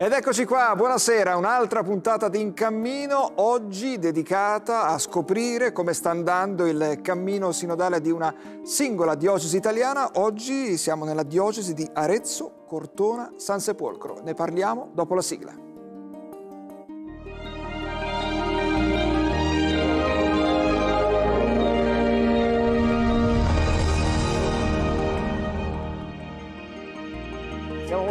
Ed eccoci qua, buonasera, un'altra puntata di In Cammino, oggi dedicata a scoprire come sta andando il cammino sinodale di una singola diocesi italiana. Oggi siamo nella diocesi di Arezzo, Cortona, San Sepolcro. Ne parliamo dopo la sigla.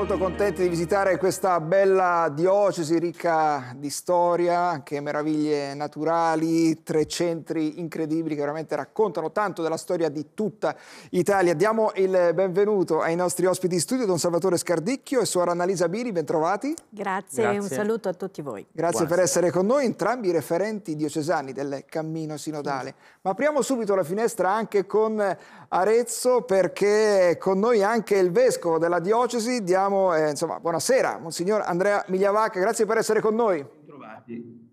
molto contenti di visitare questa bella diocesi ricca di storia, anche meraviglie naturali, tre centri incredibili che veramente raccontano tanto della storia di tutta Italia. Diamo il benvenuto ai nostri ospiti di studio, Don Salvatore Scardicchio e suora Annalisa Biri, bentrovati. Grazie, Grazie. un saluto a tutti voi. Grazie Buonasera. per essere con noi, entrambi i referenti diocesani del Cammino Sinodale. Ma apriamo subito la finestra anche con Arezzo perché con noi anche il vescovo della diocesi, diamo salutiamo. Eh, insomma, buonasera, Monsignor Andrea Migliavacca, grazie per essere con noi. Trovati.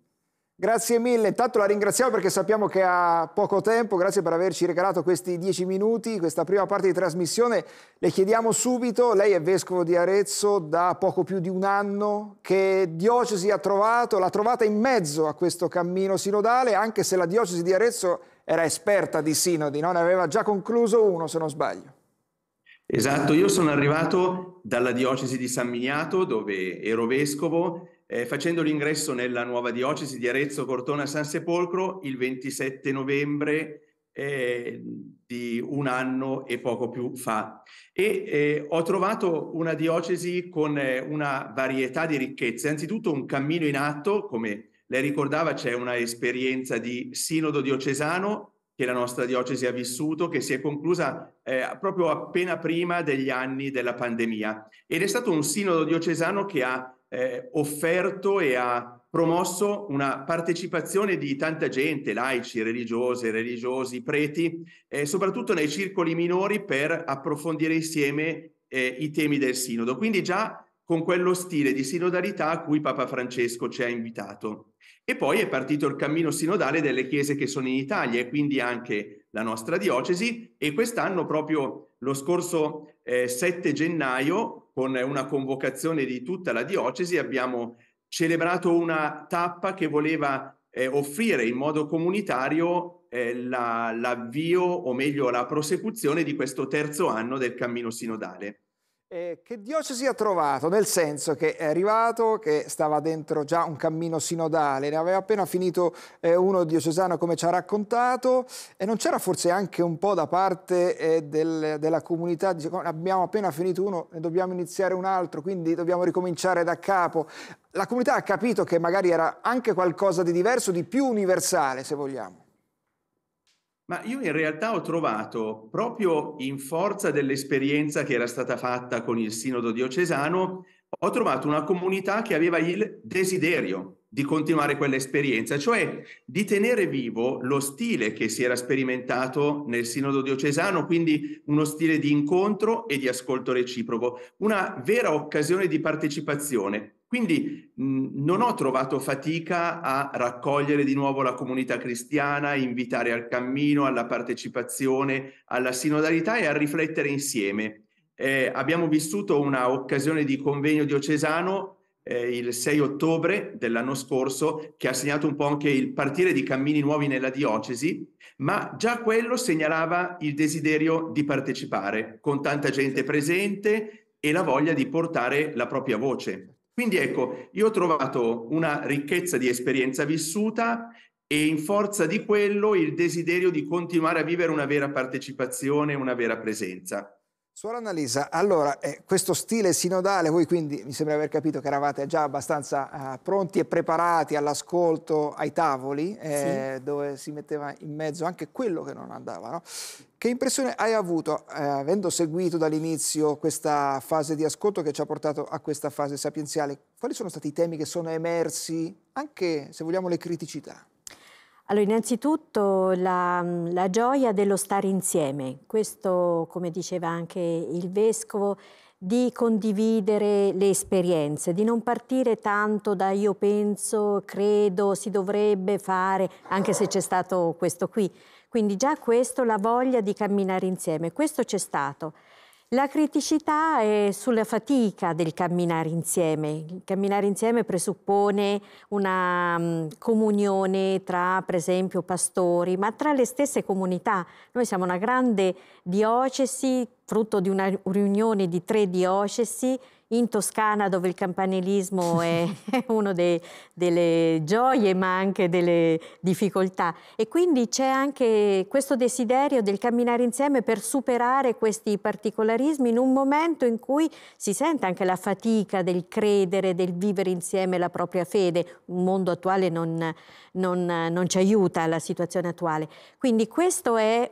Grazie mille, intanto la ringraziamo perché sappiamo che ha poco tempo, grazie per averci regalato questi dieci minuti, questa prima parte di trasmissione. Le chiediamo subito, lei è vescovo di Arezzo da poco più di un anno, che diocesi ha trovato, l'ha trovata in mezzo a questo cammino sinodale, anche se la diocesi di Arezzo era esperta di sinodi, no? ne aveva già concluso uno se non sbaglio. Esatto, io sono arrivato dalla diocesi di San Miniato, dove ero vescovo, eh, facendo l'ingresso nella nuova diocesi di Arezzo Cortona San Sepolcro il 27 novembre eh, di un anno e poco più fa. E eh, ho trovato una diocesi con eh, una varietà di ricchezze, anzitutto un cammino in atto, come lei ricordava c'è una esperienza di sinodo diocesano che la nostra diocesi ha vissuto, che si è conclusa eh, proprio appena prima degli anni della pandemia. Ed è stato un sinodo diocesano che ha eh, offerto e ha promosso una partecipazione di tanta gente, laici, religiose, religiosi, preti, eh, soprattutto nei circoli minori per approfondire insieme eh, i temi del sinodo. Quindi già con quello stile di sinodalità a cui Papa Francesco ci ha invitato. E poi è partito il cammino sinodale delle chiese che sono in Italia e quindi anche la nostra diocesi e quest'anno proprio lo scorso eh, 7 gennaio con una convocazione di tutta la diocesi abbiamo celebrato una tappa che voleva eh, offrire in modo comunitario eh, la, l'avvio o meglio la prosecuzione di questo terzo anno del cammino sinodale. Eh, che diocesi ha trovato? Nel senso che è arrivato, che stava dentro già un cammino sinodale, ne aveva appena finito eh, uno diocesano come ci ha raccontato e non c'era forse anche un po' da parte eh, del, della comunità, dice, abbiamo appena finito uno, ne dobbiamo iniziare un altro, quindi dobbiamo ricominciare da capo. La comunità ha capito che magari era anche qualcosa di diverso, di più universale se vogliamo. Ma io in realtà ho trovato, proprio in forza dell'esperienza che era stata fatta con il sinodo diocesano, ho trovato una comunità che aveva il desiderio di continuare quell'esperienza, cioè di tenere vivo lo stile che si era sperimentato nel sinodo diocesano, quindi uno stile di incontro e di ascolto reciproco, una vera occasione di partecipazione. Quindi mh, non ho trovato fatica a raccogliere di nuovo la comunità cristiana, invitare al cammino, alla partecipazione, alla sinodalità e a riflettere insieme. Eh, abbiamo vissuto una occasione di convegno diocesano eh, il 6 ottobre dell'anno scorso, che ha segnato un po' anche il partire di cammini nuovi nella diocesi, ma già quello segnalava il desiderio di partecipare con tanta gente presente e la voglia di portare la propria voce. Quindi ecco, io ho trovato una ricchezza di esperienza vissuta e in forza di quello il desiderio di continuare a vivere una vera partecipazione, una vera presenza. Suora Annalisa, allora, eh, questo stile sinodale, voi quindi mi sembra aver capito che eravate già abbastanza eh, pronti e preparati all'ascolto ai tavoli, eh, sì. dove si metteva in mezzo anche quello che non andava. No? Che impressione hai avuto, eh, avendo seguito dall'inizio questa fase di ascolto che ci ha portato a questa fase sapienziale? Quali sono stati i temi che sono emersi, anche se vogliamo le criticità? Allora, innanzitutto la, la, gioia dello stare insieme, questo come diceva anche il Vescovo, di condividere le esperienze, di non partire tanto da io penso, credo, si dovrebbe fare, anche se c'è stato questo qui. Quindi già questo, la voglia di camminare insieme, questo c'è stato. La criticità è sulla fatica del camminare insieme. Il camminare insieme presuppone una mm, comunione tra, per esempio, pastori, ma tra le stesse comunità. Noi siamo una grande diocesi, frutto di una riunione di tre diocesi in Toscana dove il campanilismo è, una delle gioie ma anche delle difficoltà e quindi c'è anche questo desiderio del camminare insieme per superare questi particolarismi in un momento in cui si sente anche la fatica del credere, del vivere insieme la propria fede, un mondo attuale non, non, non ci aiuta la situazione attuale. Quindi questo è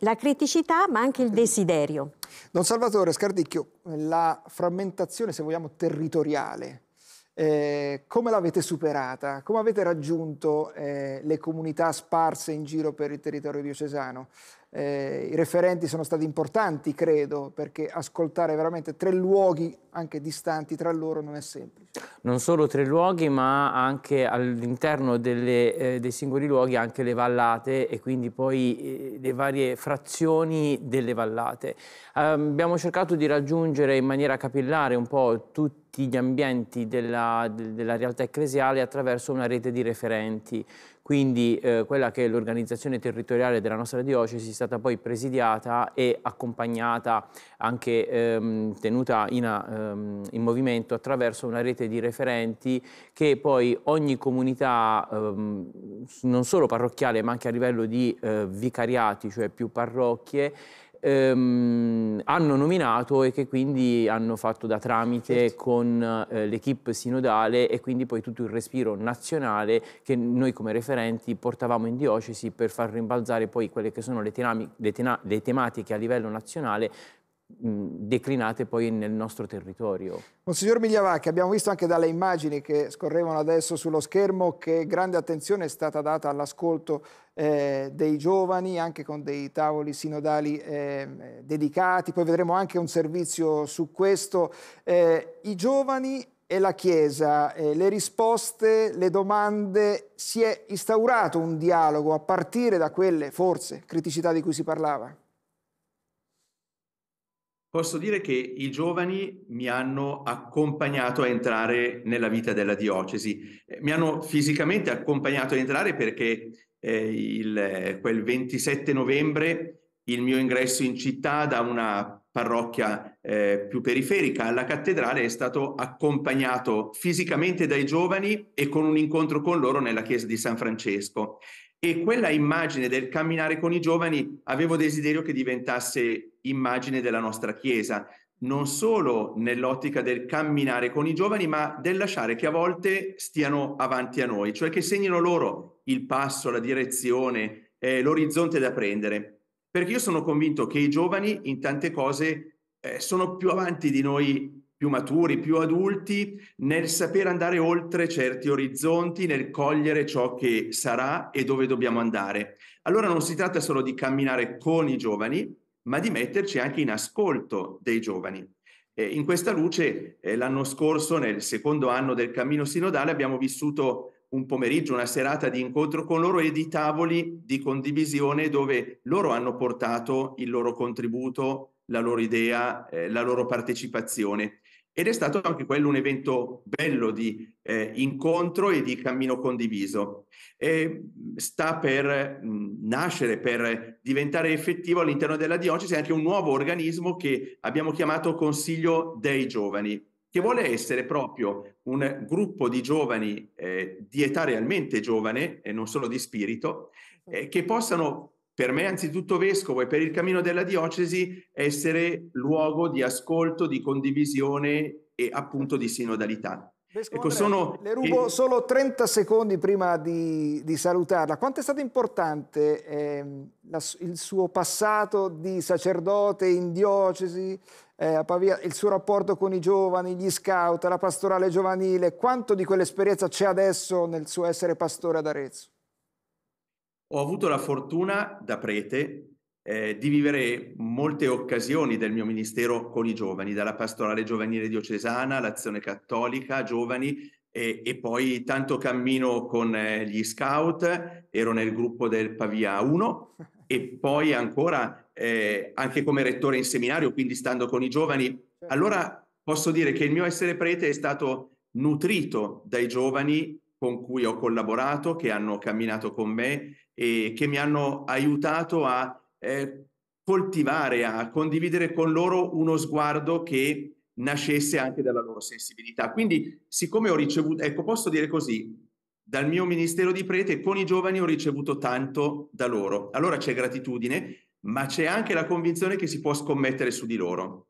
la criticità ma anche il desiderio. Don Salvatore Scardicchio, la frammentazione, se vogliamo, territoriale, eh, come l'avete superata? Come avete raggiunto eh, le comunità sparse in giro per il territorio diocesano? Eh, I referenti sono stati importanti, credo, perché ascoltare veramente tre luoghi anche distanti tra loro non è semplice. Non solo tre luoghi, ma anche all'interno eh, dei singoli luoghi anche le vallate e quindi poi eh, le varie frazioni delle vallate. Ehm, abbiamo cercato di raggiungere in maniera capillare un po' tutti gli ambienti della, della realtà ecclesiale attraverso una rete di referenti, quindi eh, quella che è l'organizzazione territoriale della nostra diocesi è stata poi presidiata e accompagnata, anche ehm, tenuta in, ehm, in, movimento attraverso una rete di referenti che poi ogni comunità, ehm, non solo parrocchiale ma anche a livello di eh, vicariati, cioè più parrocchie, ehm, hanno nominato e che quindi hanno fatto da tramite certo. con eh, l'equipe sinodale e quindi poi tutto il respiro nazionale che noi come referenti portavamo in diocesi per far rimbalzare poi quelle che sono le, le, le tematiche a livello nazionale declinate poi nel nostro territorio. Monsignor Migliavacchi, abbiamo visto anche dalle immagini che scorrevano adesso sullo schermo che grande attenzione è stata data all'ascolto eh, dei giovani, anche con dei tavoli sinodali eh, dedicati, poi vedremo anche un servizio su questo. Eh, I giovani e la Chiesa, eh, le risposte, le domande, si è instaurato un dialogo a partire da quelle forse criticità di cui si parlava? Posso dire che i giovani mi hanno accompagnato a entrare nella vita della diocesi, eh, mi hanno fisicamente accompagnato a entrare perché eh, il, eh, quel 27 novembre il mio ingresso in città da una parrocchia eh, più periferica alla cattedrale è stato accompagnato fisicamente dai giovani e con un incontro con loro nella chiesa di San Francesco. E quella immagine del camminare con i giovani avevo desiderio che diventasse immagine della nostra Chiesa, non solo nell'ottica del camminare con i giovani, ma del lasciare che a volte stiano avanti a noi, cioè che segnino loro il passo, la direzione, eh, l'orizzonte da prendere. Perché io sono convinto che i giovani in tante cose eh, sono più avanti di noi più maturi, più adulti, nel saper andare oltre certi orizzonti, nel cogliere ciò che sarà e dove dobbiamo andare. Allora non si tratta solo di camminare con i giovani, ma di metterci anche in ascolto dei giovani. Eh, in questa luce, eh, l'anno scorso, nel secondo anno del cammino sinodale, abbiamo vissuto un pomeriggio, una serata di incontro con loro e di tavoli di condivisione dove loro hanno portato il loro contributo, la loro idea, eh, la loro partecipazione. Ed è stato anche quello un evento bello di eh, incontro e di cammino condiviso. E mm, sta per mh, mm, nascere, per diventare effettivo all'interno della diocesi anche un nuovo organismo che abbiamo chiamato Consiglio dei Giovani, che vuole essere proprio un gruppo di giovani eh, di età realmente giovane e non solo di spirito, eh, che possano per me, anzitutto, vescovo e per il cammino della diocesi essere luogo di ascolto, di condivisione e appunto di sinodalità. Vescovo ecco, Andrea, sono... Le rubo solo 30 secondi prima di, di salutarla. Quanto è stato importante eh, la, il suo passato di sacerdote in diocesi, eh, a Pavia, il suo rapporto con i giovani, gli scout, la pastorale giovanile? Quanto di quell'esperienza c'è adesso nel suo essere pastore ad Arezzo? Ho avuto la fortuna da prete eh, di vivere molte occasioni del mio ministero con i giovani, dalla pastorale giovanile diocesana, l'azione cattolica, giovani e, e poi tanto cammino con eh, gli scout, ero nel gruppo del Pavia 1 e poi ancora eh, anche come rettore in seminario, quindi stando con i giovani. Certo. Allora posso dire che il mio essere prete è stato nutrito dai giovani con cui ho collaborato, che hanno camminato con me e che mi hanno aiutato a eh, coltivare, a condividere con loro uno sguardo che nascesse anche dalla loro sensibilità. Quindi, siccome ho ricevuto, ecco, posso dire così, dal mio ministero di prete con i giovani ho ricevuto tanto da loro. Allora c'è gratitudine, ma c'è anche la convinzione che si può scommettere su di loro.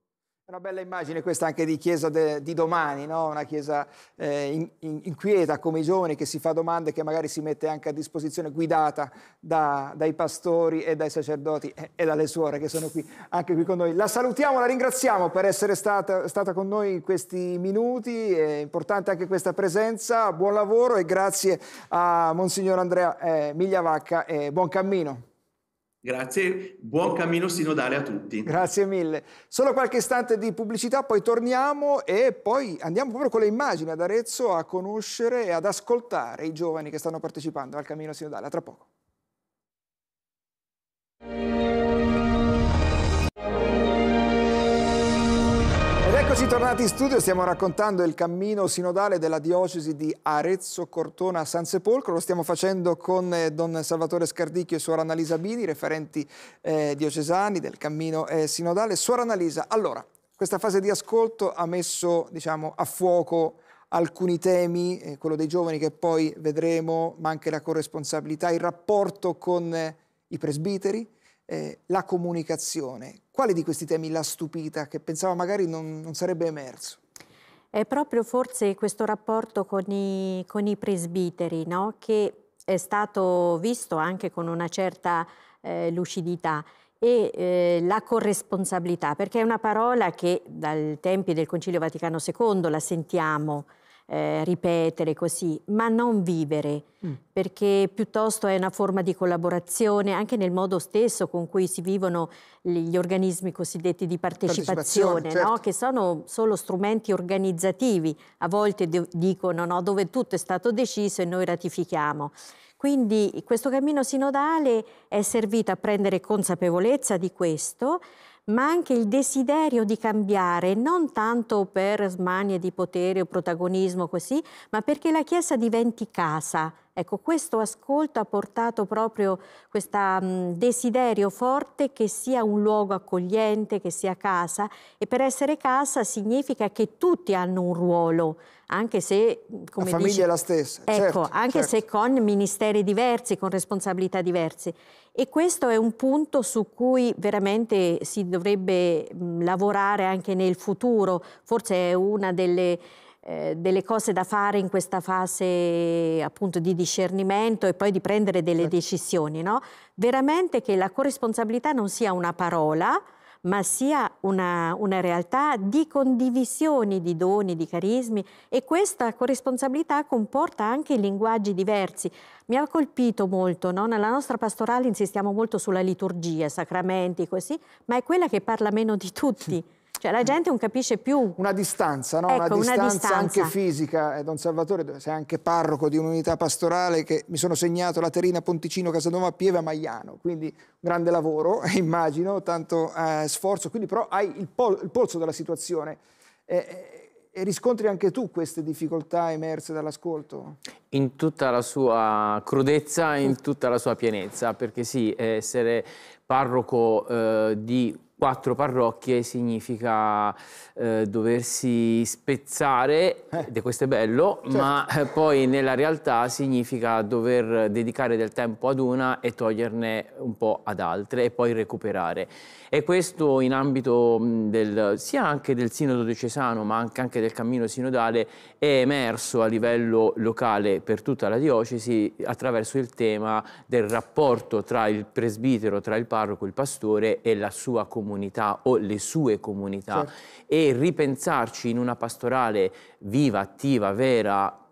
Una bella immagine questa anche di chiesa de, di domani, no? una chiesa eh, in, in, inquieta come i giovani che si fa domande e che magari si mette anche a disposizione guidata da, dai pastori e dai sacerdoti e, e, dalle suore che sono qui anche qui con noi. La salutiamo, la ringraziamo per essere stata, stata con noi in questi minuti, è importante anche questa presenza, buon lavoro e grazie a Monsignor Andrea eh, Migliavacca e buon cammino. Grazie, buon cammino sinodale a tutti. Grazie mille. Solo qualche istante di pubblicità, poi torniamo e poi andiamo proprio con le immagini ad Arezzo a conoscere e ad ascoltare i giovani che stanno partecipando al cammino sinodale. A tra poco. Eccoci tornati in studio, stiamo raccontando il cammino sinodale della diocesi di Arezzo Cortona San Sepolcro, lo stiamo facendo con eh, Don Salvatore Scardicchio e Suora Annalisa Bini, referenti eh, diocesani del cammino eh, sinodale. Suora Annalisa, allora, questa fase di ascolto ha messo diciamo, a fuoco alcuni temi, eh, quello dei giovani che poi vedremo, ma anche la corresponsabilità, il rapporto con eh, i presbiteri, eh, la comunicazione. Quale di questi temi l'ha stupita che pensava magari non, non sarebbe emerso? È proprio forse questo rapporto con i, con i presbiteri, no? che è stato visto anche con una certa eh, lucidità e eh, la corresponsabilità, perché è una parola che dai tempi del Concilio Vaticano II la sentiamo eh, ripetere così, ma non vivere, mm. perché piuttosto è una forma di collaborazione anche nel modo stesso con cui si vivono gli organismi cosiddetti di partecipazione, partecipazione certo. che sono solo strumenti organizzativi, a volte dicono no, dove tutto è stato deciso e noi ratifichiamo. Quindi questo cammino sinodale è servito a prendere consapevolezza di questo, ma anche il desiderio di cambiare, non tanto per smanie di potere o protagonismo così, ma perché la Chiesa diventi casa, Ecco, questo ascolto ha portato proprio questo desiderio forte che sia un luogo accogliente, che sia casa e per essere casa significa che tutti hanno un ruolo, anche se... la famiglia dice, è la stessa. Ecco, certo, anche certo. se con ministeri diversi, con responsabilità diverse. E questo è un punto su cui veramente si dovrebbe lavorare anche nel futuro, forse è una delle eh, delle cose da fare in questa fase appunto di discernimento e poi di prendere delle certo. decisioni, no? Veramente che la corresponsabilità non sia una parola, ma sia una, una, realtà di condivisioni di doni, di carismi e questa corresponsabilità comporta anche linguaggi diversi. Mi ha colpito molto, no? nella nostra pastorale insistiamo molto sulla liturgia, sacramenti, così, ma è quella che parla meno di tutti. Cioè la gente non capisce più. Una distanza, no? ecco, una, distanza una, distanza anche fisica. Eh, Don Salvatore, sei anche parroco di un'unità pastorale che mi sono segnato Laterina, Ponticino, Casanova, Pieve, Maiano. Quindi un grande lavoro, immagino, tanto eh, sforzo. Quindi però hai il, pol il polso della situazione. Eh, e riscontri anche tu queste difficoltà emerse dall'ascolto? In tutta la sua crudezza, in mm. tutta la sua pienezza, perché sì, essere parroco eh, di quattro parrocchie significa eh, doversi spezzare, eh. e questo è bello, certo. ma eh, poi nella realtà significa dover dedicare del tempo ad una e toglierne un po' ad altre e poi recuperare. E questo in ambito mm, del, sia anche del sinodo diocesano ma anche, anche, del cammino sinodale è emerso a livello locale per tutta la diocesi attraverso il tema del rapporto tra il presbitero, tra il parroco, il pastore e la sua comunità comunità o le sue comunità certo. e ripensarci in una pastorale viva, attiva, vera,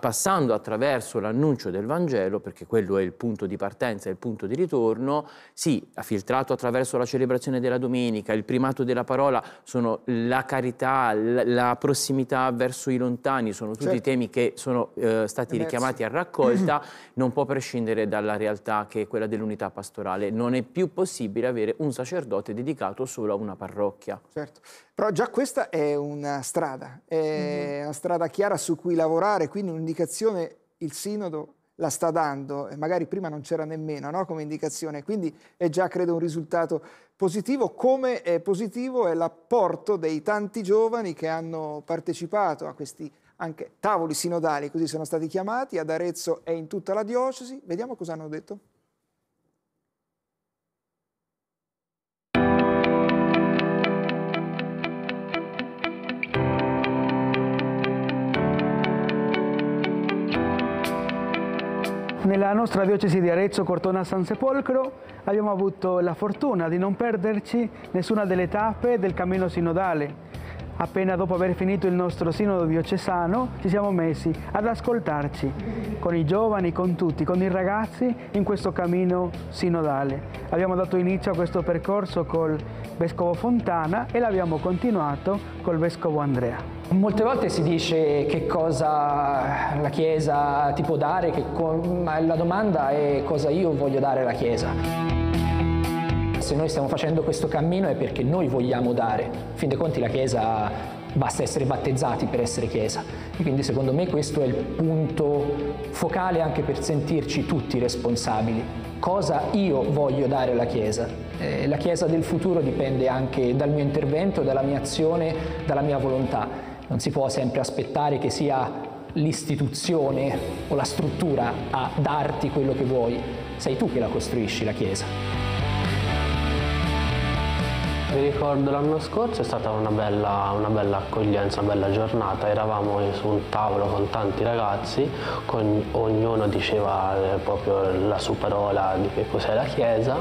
passando attraverso l'annuncio del Vangelo, perché quello è il punto di partenza e il punto di ritorno, sì, ha filtrato attraverso la celebrazione della domenica, il primato della parola, sono la carità, la, prossimità verso i lontani, sono tutti certo. temi che sono eh, stati richiamati a raccolta, non può prescindere dalla realtà che è quella dell'unità pastorale. Non è più possibile avere un sacerdote dedicato solo a una parrocchia. Certo. Però già questa è una strada, è mm. una strada chiara su cui lavorare, quindi un'indicazione il Sinodo la sta dando, magari prima non c'era nemmeno no, come indicazione, quindi è già credo un risultato positivo, come è positivo è l'apporto dei tanti giovani che hanno partecipato a questi anche tavoli sinodali, così sono stati chiamati, ad Arezzo e in tutta la diocesi. Vediamo cosa hanno detto. nella nostra diocesi di Arezzo Cortona San Sepolcro abbiamo avuto la fortuna di non perderci nessuna delle tappe del cammino sinodale. Appena dopo aver finito il nostro sinodo diocesano ci siamo messi ad ascoltarci con i giovani, con tutti, con i ragazzi in questo cammino sinodale. Abbiamo dato inizio a questo percorso col Vescovo Fontana e l'abbiamo continuato col Vescovo Andrea. Molte volte si dice che cosa la Chiesa ti può dare, ma la domanda è cosa io voglio dare alla Chiesa. Se noi stiamo facendo questo cammino è perché noi vogliamo dare. In fin dei conti la Chiesa basta essere battezzati per essere Chiesa. E quindi secondo me questo è il punto focale anche per sentirci tutti responsabili. Cosa io voglio dare alla Chiesa? Eh, la Chiesa del futuro dipende anche dal mio intervento, dalla mia azione, dalla mia volontà. Non si può sempre aspettare che sia l'istituzione o la struttura a darti quello che vuoi, sei tu che la costruisci la Chiesa. Mi ricordo l'anno scorso è stata una bella, una bella, accoglienza, una bella giornata, eravamo su un tavolo con tanti ragazzi, con, ognuno diceva eh, proprio la sua parola di che cos'è la Chiesa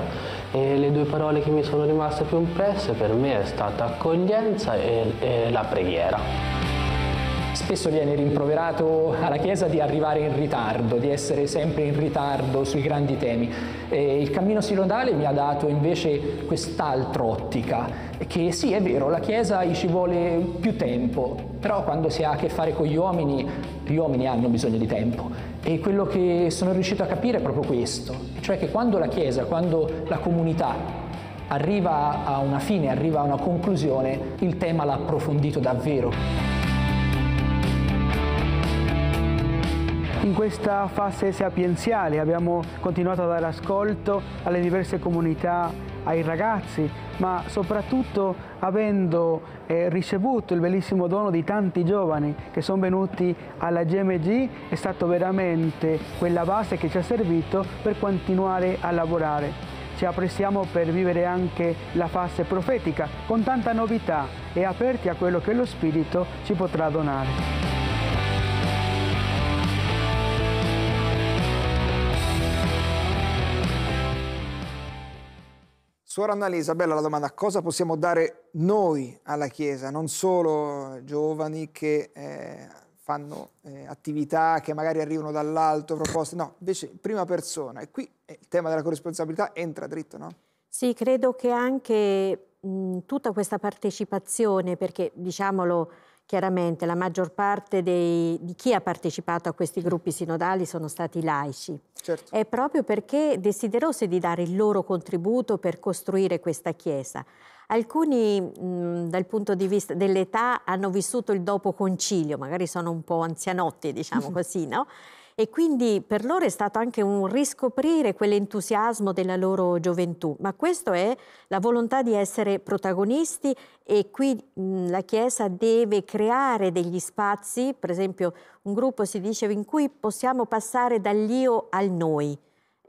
e le due parole che mi sono rimaste più impresse per me è stata accoglienza e, e la preghiera spesso viene rimproverato alla Chiesa di arrivare in ritardo, di essere sempre in ritardo sui grandi temi. E il cammino sinodale mi ha dato invece quest'altra ottica, che sì è vero, la Chiesa ci vuole più tempo, però quando si ha a che fare con gli uomini, gli uomini hanno bisogno di tempo. E quello che sono riuscito a capire è proprio questo, cioè che quando la Chiesa, quando la comunità arriva a una fine, arriva a una conclusione, il tema l'ha approfondito davvero. In questa fase sapienziale abbiamo continuato a dare ascolto alle diverse comunità, ai ragazzi, ma soprattutto avendo eh, ricevuto il bellissimo dono di tanti giovani che sono venuti alla GMG, è stata veramente quella base che ci ha servito per continuare a lavorare ci apprestiamo per vivere anche la fase profetica con tanta novità e aperti a quello che lo Spirito ci potrà donare. Suora Annalisa, bella la domanda, cosa possiamo dare noi alla Chiesa, non solo giovani che eh, fanno eh, attività, che magari arrivano dall'alto, proposte, no, invece prima persona. E qui eh, il tema della corresponsabilità entra dritto, no? Sì, credo che anche mh, tutta questa partecipazione, perché diciamolo, Chiaramente la maggior parte dei, di chi ha partecipato a questi gruppi sinodali sono stati laici. Certo. È proprio perché desiderosi di dare il loro contributo per costruire questa Chiesa. Alcuni mh, mm, dal punto di vista dell'età hanno vissuto il dopo concilio, magari sono un po' anzianotti, diciamo così, no? e quindi per loro è stato anche un riscoprire quell'entusiasmo della loro gioventù, ma questo è la volontà di essere protagonisti e qui mh, la Chiesa deve creare degli spazi, per esempio un gruppo si diceva in cui possiamo passare dall'io al noi,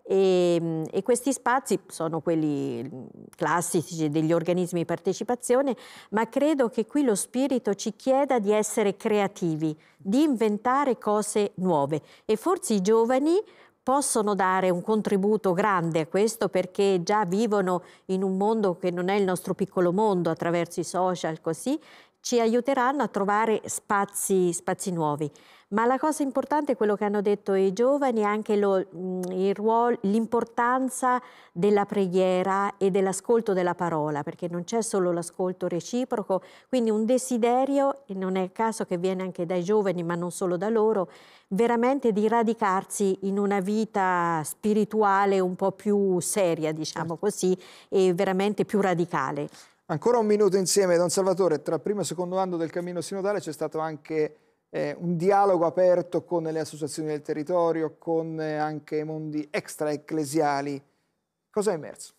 e, ehm, e, questi spazi sono quelli mm, classici degli organismi di partecipazione, ma credo che qui lo spirito ci chieda di essere creativi, di inventare cose nuove e forse i giovani possono dare un contributo grande a questo perché già vivono in un mondo che non è il nostro piccolo mondo attraverso i social così ci aiuteranno a trovare spazi, spazi nuovi. Ma la cosa importante è quello che hanno detto i giovani, anche mm, l'importanza della preghiera e dell'ascolto della parola, perché non c'è solo l'ascolto reciproco, quindi un desiderio, e non è il caso che viene anche dai giovani, ma non solo da loro, veramente di radicarsi in una vita spirituale un po' più seria, diciamo certo. così, e veramente più radicale. Ancora un minuto insieme, Don Salvatore. Tra il primo e il secondo anno del cammino sinodale c'è stato anche eh, un dialogo aperto con le associazioni del territorio, con eh, anche i mondi extraecclesiali. Cosa è emerso?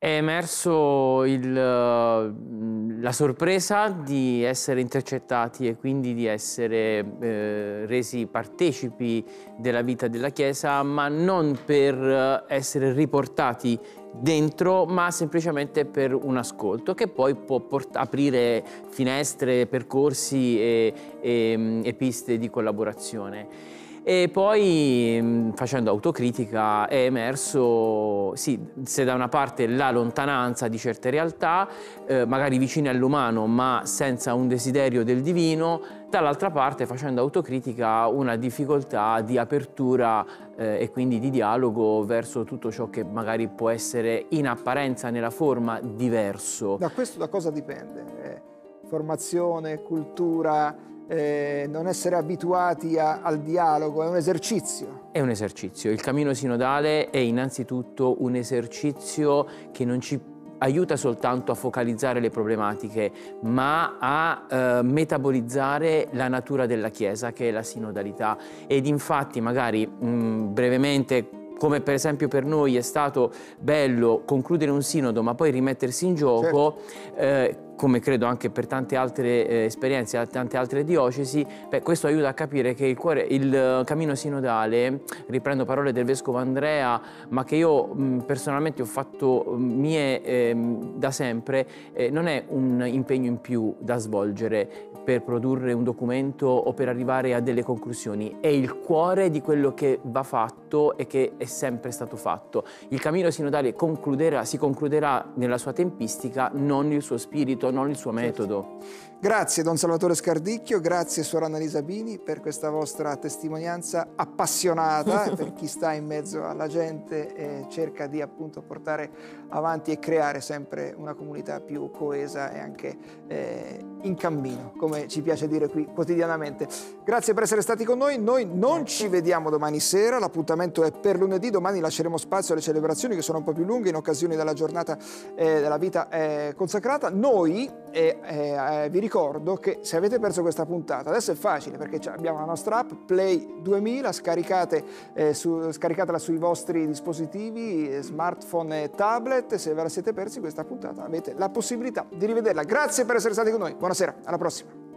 È emerso il, eh, la sorpresa di essere intercettati e quindi di essere eh, resi partecipi della vita della Chiesa, ma non per eh, essere riportati dentro, ma semplicemente per un ascolto che poi può port- aprire finestre, percorsi e, e, e piste di collaborazione. E poi mm, facendo autocritica è emerso, sì, se da una parte la lontananza di certe realtà, eh, magari vicine all'umano ma senza un desiderio del divino, dall'altra parte facendo autocritica una difficoltà di apertura eh, e quindi di dialogo verso tutto ciò che magari può essere in apparenza, nella forma, diverso. Da questo da cosa dipende? Eh, formazione, cultura, eh, non essere abituati a, al dialogo, è un esercizio. È un esercizio. Il cammino sinodale è innanzitutto un esercizio che non ci aiuta soltanto a focalizzare le problematiche, ma a eh, metabolizzare la natura della Chiesa, che è la sinodalità. Ed infatti, magari mh, mm, brevemente, come per esempio per noi è stato bello concludere un sinodo ma poi rimettersi in gioco, certo. eh, come credo anche per tante altre eh, esperienze, tante altre diocesi, beh, questo aiuta a capire che il, cuore, il, eh, cammino sinodale, riprendo parole del Vescovo Andrea, ma che io mh, mm, personalmente ho fatto mm, mie eh, da sempre, eh, non è un impegno in più da svolgere per produrre un documento o per arrivare a delle conclusioni, è il cuore di quello che va fatto e che è sempre stato fatto. Il cammino sinodale concluderà, si concluderà nella sua tempistica, non il suo spirito non il suo certo. metodo. Grazie Don Salvatore Scardicchio, grazie Suor Annalisa Bini per questa vostra testimonianza appassionata per chi sta in mezzo alla gente e cerca di appunto portare avanti e creare sempre una comunità più coesa e anche eh, in cammino, come ci piace dire qui quotidianamente. Grazie per essere stati con noi, noi non ci vediamo domani sera, l'appuntamento è per lunedì, domani lasceremo spazio alle celebrazioni che sono un po' più lunghe in occasione della giornata eh, della vita eh, consacrata. Noi e eh, eh, vi ricordo che se avete perso questa puntata, adesso è facile perché abbiamo la nostra app Play 2000, eh, su, scaricatela sui vostri dispositivi, eh, smartphone e tablet. Se ve la siete persi questa puntata avete la possibilità di rivederla. Grazie per essere stati con noi, buonasera, alla prossima.